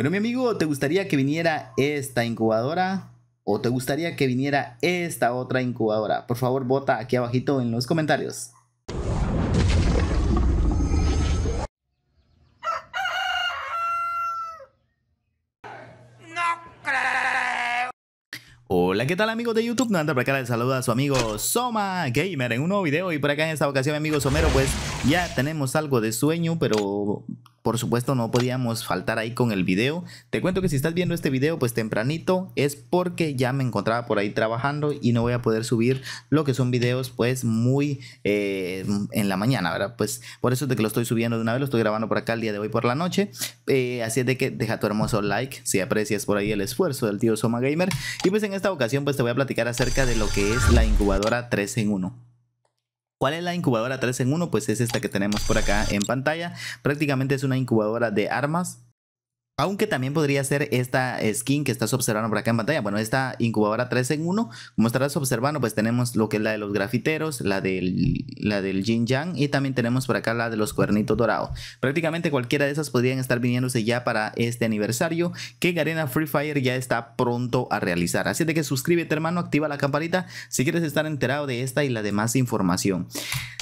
Bueno, mi amigo, ¿te gustaría que viniera esta incubadora? ¿O te gustaría que viniera esta otra incubadora? Por favor, vota aquí abajito en los comentarios. Hola, ¿qué tal amigos de YouTube? No para por acá les saluda a su amigo Soma Gamer en un nuevo video y por acá en esta ocasión mi amigo Somero pues ya tenemos algo de sueño, pero por supuesto no podíamos faltar ahí con el video. Te cuento que si estás viendo este video pues tempranito es porque ya me encontraba por ahí trabajando y no voy a poder subir lo que son videos pues muy eh, en la mañana, ¿verdad? Pues por eso es de que lo estoy subiendo de una vez, lo estoy grabando por acá el día de hoy por la noche. Eh, así es de que deja tu hermoso like si aprecias por ahí el esfuerzo del tío Soma Gamer. Y pues en esta ocasión pues te voy a platicar acerca de lo que es la incubadora 3 en 1. ¿Cuál es la incubadora 3 en 1? Pues es esta que tenemos por acá en pantalla. Prácticamente es una incubadora de armas aunque también podría ser esta skin que estás observando por acá en pantalla. Bueno, esta incubadora 3 en 1. Como estarás observando, pues tenemos lo que es la de los grafiteros, la del, la del Jin y también tenemos por acá la de los cuernitos dorados. Prácticamente cualquiera de esas podrían estar viniéndose ya para este aniversario que Arena Free Fire ya está pronto a realizar. Así de que suscríbete hermano, activa la campanita si quieres estar enterado de esta y la demás información.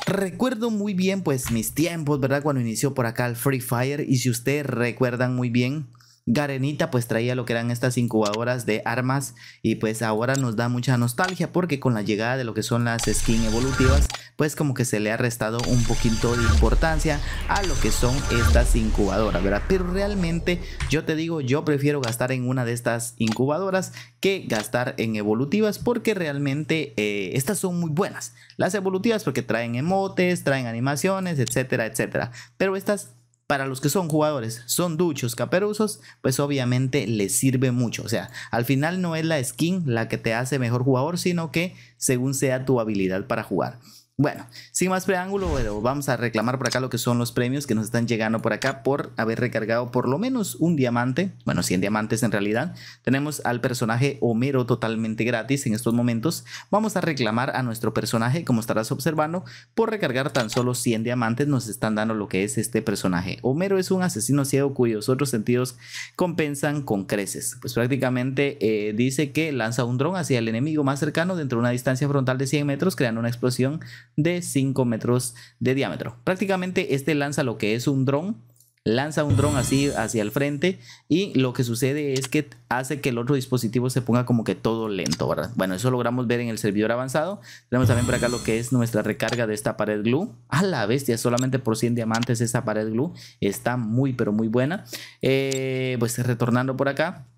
Recuerdo muy bien pues mis tiempos, ¿verdad? Cuando inició por acá el Free Fire y si ustedes recuerdan muy bien, Garenita pues traía lo que eran estas incubadoras de armas y pues ahora nos da mucha nostalgia porque con la llegada de lo que son las skins evolutivas pues como que se le ha restado un poquito de importancia a lo que son estas incubadoras, ¿verdad? Pero realmente yo te digo, yo prefiero gastar en una de estas incubadoras que gastar en evolutivas porque realmente eh, estas son muy buenas. Las evolutivas porque traen emotes, traen animaciones, etcétera, etcétera. Pero estas para los que son jugadores, son duchos, caperuzos, pues obviamente les sirve mucho. O sea, al final no es la skin la que te hace mejor jugador, sino que según sea tu habilidad para jugar. Bueno, sin más preámbulo, vamos a reclamar por acá lo que son los premios que nos están llegando por acá por haber recargado por lo menos un diamante, bueno, 100 diamantes en realidad. Tenemos al personaje Homero totalmente gratis en estos momentos. Vamos a reclamar a nuestro personaje, como estarás observando, por recargar tan solo 100 diamantes nos están dando lo que es este personaje. Homero es un asesino ciego cuyos otros sentidos compensan con creces. Pues prácticamente eh, dice que lanza un dron hacia el enemigo más cercano dentro de una distancia frontal de 100 metros, creando una explosión de 5 metros de diámetro. Prácticamente este lanza lo que es un dron, lanza un dron así hacia el frente y lo que sucede es que hace que el otro dispositivo se ponga como que todo lento, ¿verdad? Bueno, eso logramos ver en el servidor avanzado. Tenemos también por acá lo que es nuestra recarga de esta pared glue. A la bestia, solamente por 100 diamantes esta pared glue está muy pero muy buena. Eh, pues retornando por acá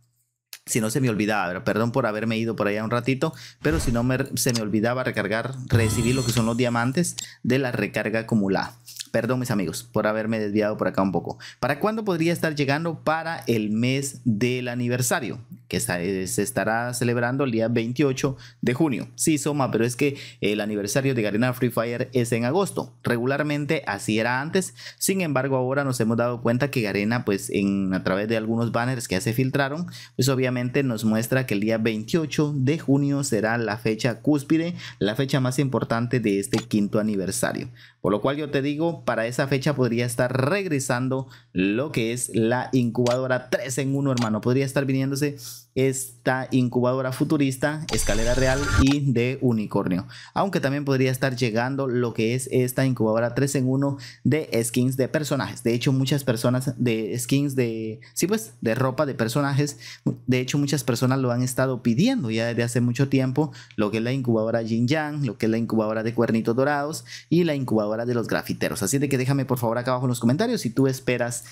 si no se me olvidaba, perdón por haberme ido por allá un ratito, pero si no se me olvidaba recargar, recibir lo que son los diamantes de la recarga acumulada. Perdón, mis amigos, por haberme desviado por acá un poco. ¿Para cuándo podría estar llegando para el mes del aniversario? Que se estará celebrando el día 28 de junio. Sí, Soma, pero es que el aniversario de Garena Free Fire es en agosto. Regularmente así era antes. Sin embargo, ahora nos hemos dado cuenta que Garena, pues en, a través de algunos banners que ya se filtraron, pues obviamente nos muestra que el día 28 de junio será la fecha cúspide, la fecha más importante de este quinto aniversario. Por lo cual yo te digo, para esa fecha podría estar regresando lo que es la incubadora 3 en 1, hermano. Podría estar viniéndose esta incubadora futurista, escalera real y de unicornio. Aunque también podría estar llegando lo que es esta incubadora 3 en 1 de skins de personajes. De hecho, muchas personas de skins de, sí pues, de ropa de personajes. De hecho, muchas personas lo han estado pidiendo ya desde hace mucho tiempo. Lo que es la incubadora Jin Yang, lo que es la incubadora de cuernitos dorados y la incubadora de los grafiteros. Así de que déjame por favor acá abajo en los comentarios si tú esperas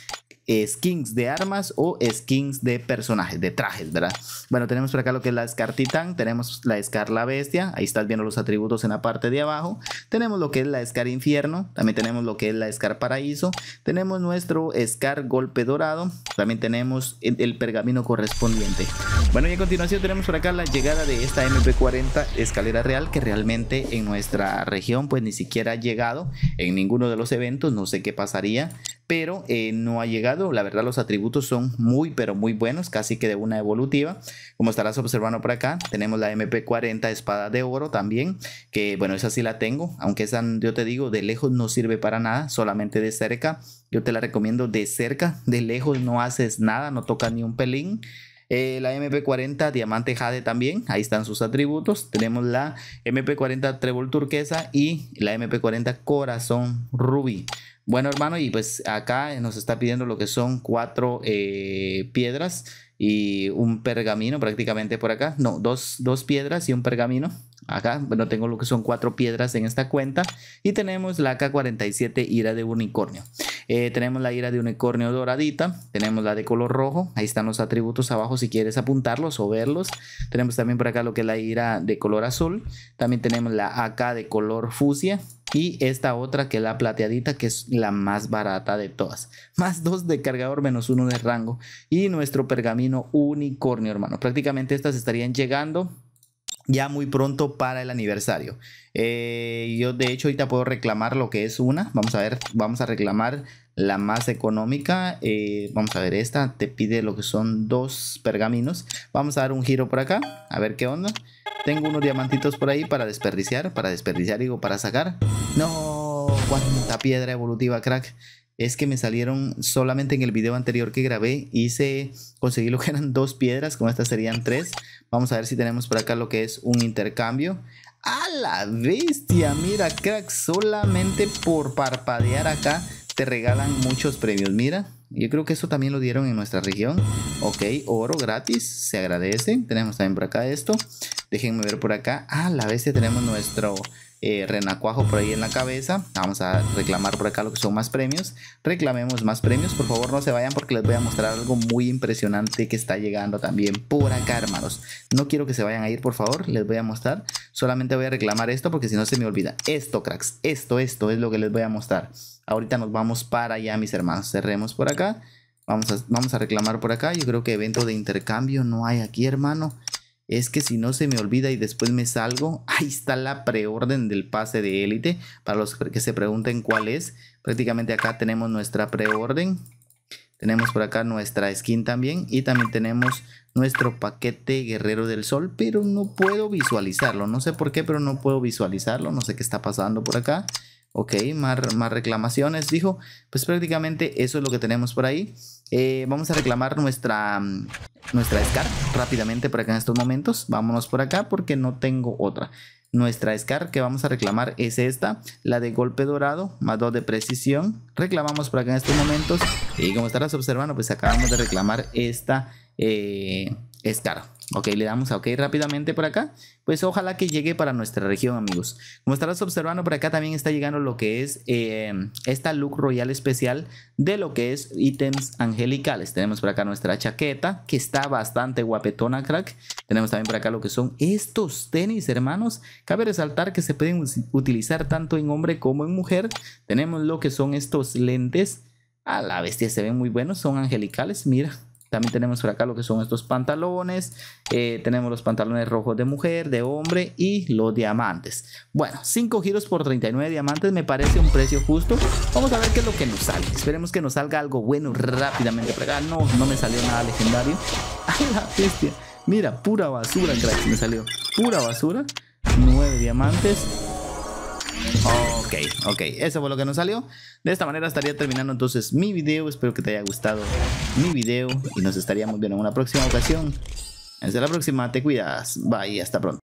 skins de armas o skins de personajes, de trajes, ¿verdad? Bueno, tenemos por acá lo que es la Scar Titan. tenemos la Scar la Bestia, ahí estás viendo los atributos en la parte de abajo, tenemos lo que es la Scar Infierno, también tenemos lo que es la Scar Paraíso, tenemos nuestro Scar Golpe Dorado, también tenemos el, el pergamino correspondiente. Bueno, y a continuación tenemos por acá la llegada de esta MP40 Escalera Real, que realmente en nuestra región pues ni siquiera ha llegado en ninguno de los eventos, no sé qué pasaría pero eh, no ha llegado. La verdad, los atributos son muy, pero muy buenos, casi que de una evolutiva. Como estarás observando por acá, tenemos la MP40 espada de oro también, que bueno, esa sí la tengo, aunque esa, yo te digo, de lejos no sirve para nada, solamente de cerca. Yo te la recomiendo de cerca, de lejos no haces nada, no tocas ni un pelín. Eh, la MP40 Diamante Jade también, ahí están sus atributos. Tenemos la MP40 Trébol Turquesa y la MP40 Corazón Ruby. Bueno, hermano, y pues acá nos está pidiendo lo que son cuatro eh, piedras y un pergamino prácticamente por acá. No, dos, piedras y un pergamino. Acá, bueno, tengo lo que son cuatro piedras en esta cuenta. Y tenemos la K47 ira de unicornio. Eh, tenemos la ira de unicornio doradita. Tenemos la de color rojo. Ahí están los atributos abajo si quieres apuntarlos o verlos. Tenemos también por acá lo que es la ira de color azul. También tenemos la AK de color fusia. Y esta otra que es la plateadita, que es la más barata de todas. Más dos de cargador, menos uno de rango. Y nuestro pergamino unicornio, hermano. Prácticamente estas estarían llegando ya muy pronto para el aniversario. Eh, yo de hecho ahorita puedo reclamar lo que es una. Vamos a ver, vamos a reclamar la más económica, eh, vamos a ver esta, te pide lo que son dos pergaminos. Vamos a dar un giro por acá, a ver qué onda. Tengo unos diamantitos por ahí para desperdiciar, para desperdiciar, digo, para sacar. ¡No! ¡Cuánta piedra evolutiva, crack! es que me salieron solamente en el video anterior que grabé. Hice, conseguí lo que eran dos piedras, como estas serían tres. Vamos a ver si tenemos por acá lo que es un intercambio. ¡A la bestia! Mira, crack, solamente por parpadear acá te regalan muchos premios. Mira, yo creo que eso también lo dieron en nuestra región. Ok, oro gratis, se agradece. Tenemos también por acá esto. Déjenme ver por acá. Ah, a la vez tenemos nuestro eh, renacuajo por ahí en la cabeza. Vamos a reclamar por acá lo que son más premios. Reclamemos más premios. Por favor, no se vayan porque les voy a mostrar algo muy impresionante que está llegando también por acá, hermanos. No quiero que se vayan a ir, por favor. Les voy a mostrar. Solamente voy a reclamar esto porque si no se me olvida. Esto, cracks. Esto, esto es lo que les voy a mostrar. Ahorita nos vamos para allá, mis hermanos. Cerremos por acá. Vamos a, vamos a reclamar por acá. Yo creo que evento de intercambio no hay aquí, hermano es que si no se me olvida y después me salgo, ahí está la preorden del pase de élite. Para los que se pregunten cuál es, prácticamente acá tenemos nuestra preorden. Tenemos por acá nuestra skin también y también tenemos nuestro paquete Guerrero del Sol, pero no puedo visualizarlo. No sé por qué, pero no puedo visualizarlo. No sé qué está pasando por acá. Ok, más, más reclamaciones, dijo. Pues prácticamente eso es lo que tenemos por ahí. Eh, vamos a reclamar nuestra, mm, nuestra SCAR rápidamente por acá en estos momentos. Vámonos por acá porque no tengo otra. Nuestra SCAR que vamos a reclamar es esta, la de golpe dorado, más dos de precisión. Reclamamos por acá en estos momentos. Y como estarás observando, pues acabamos de reclamar esta... Eh, es caro. Ok, le damos a OK rápidamente por acá. Pues ojalá que llegue para nuestra región, amigos. Como estarás observando, por acá también está llegando lo que es eh, esta look royal especial de lo que es ítems angelicales. Tenemos por acá nuestra chaqueta, que está bastante guapetona, crack. Tenemos también por acá lo que son estos tenis, hermanos. Cabe resaltar que se pueden utilizar tanto en hombre como en mujer. Tenemos lo que son estos lentes. A la bestia, se ven muy buenos, son angelicales, mira también tenemos por acá lo que son estos pantalones. Eh, tenemos los pantalones rojos de mujer, de hombre y los diamantes. Bueno, 5 giros por 39 diamantes me parece un precio justo. Vamos a ver qué es lo que nos sale. Esperemos que nos salga algo bueno rápidamente. no, no me salió nada legendario. Ay, la bestia. Mira, pura basura, cracks, me salió. Pura basura. 9 diamantes. Oh Ok, ok, eso fue lo que nos salió. De esta manera estaría terminando entonces mi video. Espero que te haya gustado mi video y nos estaríamos viendo en una próxima ocasión. Hasta la próxima, te cuidas. Bye, hasta pronto.